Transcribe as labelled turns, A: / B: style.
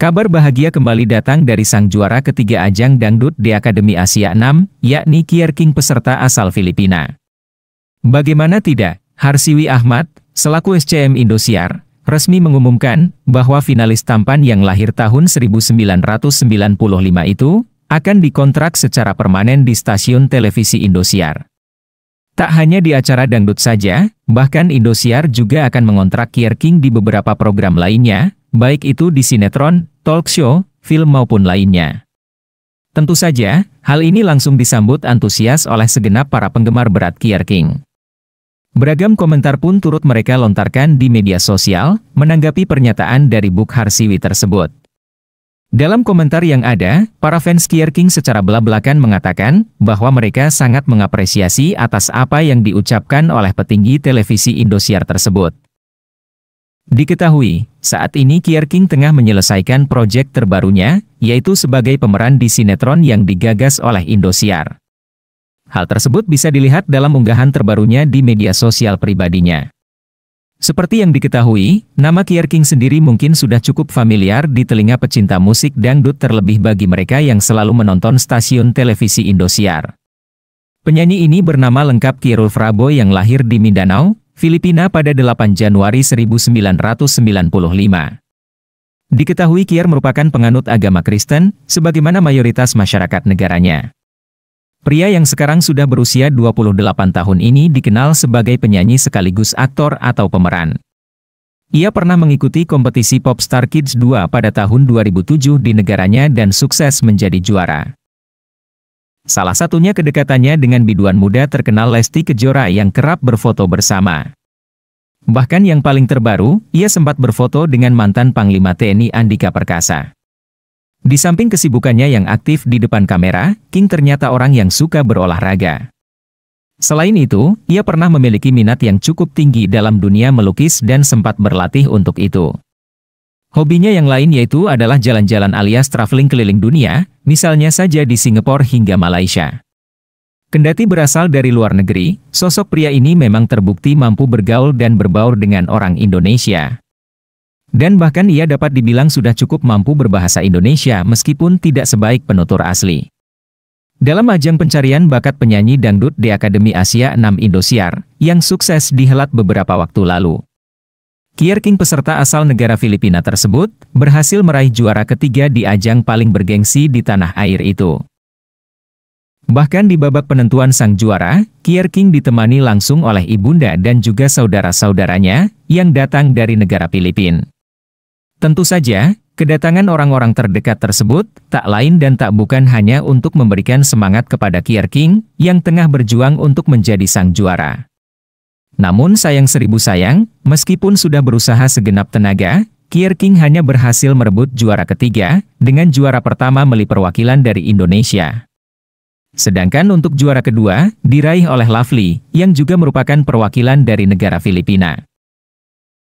A: Kabar bahagia kembali datang dari sang juara ketiga ajang dangdut di Akademi Asia 6, yakni Kier King peserta asal Filipina. Bagaimana tidak, Harsiwi Ahmad, selaku SCM Indosiar, resmi mengumumkan bahwa finalis tampan yang lahir tahun 1995 itu akan dikontrak secara permanen di stasiun televisi Indosiar. Tak hanya di acara dangdut saja, bahkan Indosiar juga akan mengontrak Kier King di beberapa program lainnya, baik itu di sinetron, talk show, film maupun lainnya. Tentu saja, hal ini langsung disambut antusias oleh segenap para penggemar berat Kier King. Beragam komentar pun turut mereka lontarkan di media sosial, menanggapi pernyataan dari Buk Harsiwi tersebut. Dalam komentar yang ada, para fans Kier King secara belak-belakan mengatakan bahwa mereka sangat mengapresiasi atas apa yang diucapkan oleh petinggi televisi Indosiar tersebut. Diketahui, saat ini Kier King tengah menyelesaikan proyek terbarunya, yaitu sebagai pemeran di sinetron yang digagas oleh Indosiar. Hal tersebut bisa dilihat dalam unggahan terbarunya di media sosial pribadinya. Seperti yang diketahui, nama Kier King sendiri mungkin sudah cukup familiar di telinga pecinta musik dangdut terlebih bagi mereka yang selalu menonton stasiun televisi Indosiar. Penyanyi ini bernama lengkap Kirul Frabo yang lahir di Mindanao, Filipina pada 8 Januari 1995. Diketahui Kier merupakan penganut agama Kristen, sebagaimana mayoritas masyarakat negaranya. Pria yang sekarang sudah berusia 28 tahun ini dikenal sebagai penyanyi sekaligus aktor atau pemeran. Ia pernah mengikuti kompetisi Popstar Kids 2 pada tahun 2007 di negaranya dan sukses menjadi juara. Salah satunya kedekatannya dengan biduan muda terkenal Lesti Kejora yang kerap berfoto bersama. Bahkan yang paling terbaru, ia sempat berfoto dengan mantan Panglima TNI Andika Perkasa. Di samping kesibukannya yang aktif di depan kamera, King ternyata orang yang suka berolahraga. Selain itu, ia pernah memiliki minat yang cukup tinggi dalam dunia melukis dan sempat berlatih untuk itu. Hobinya yang lain yaitu adalah jalan-jalan alias traveling keliling dunia, misalnya saja di Singapura hingga Malaysia. Kendati berasal dari luar negeri, sosok pria ini memang terbukti mampu bergaul dan berbaur dengan orang Indonesia. Dan bahkan ia dapat dibilang sudah cukup mampu berbahasa Indonesia meskipun tidak sebaik penutur asli. Dalam ajang pencarian bakat penyanyi dangdut di Akademi Asia 6 Indosiar, yang sukses dihelat beberapa waktu lalu. Kierking peserta asal negara Filipina tersebut, berhasil meraih juara ketiga di ajang paling bergengsi di tanah air itu. Bahkan di babak penentuan sang juara, Kierking ditemani langsung oleh ibunda dan juga saudara-saudaranya, yang datang dari negara Filipina. Tentu saja, Kedatangan orang-orang terdekat tersebut tak lain dan tak bukan hanya untuk memberikan semangat kepada Kierking yang tengah berjuang untuk menjadi sang juara. Namun sayang seribu sayang, meskipun sudah berusaha segenap tenaga, Kier King hanya berhasil merebut juara ketiga, dengan juara pertama meli perwakilan dari Indonesia. Sedangkan untuk juara kedua, diraih oleh Lovely, yang juga merupakan perwakilan dari negara Filipina.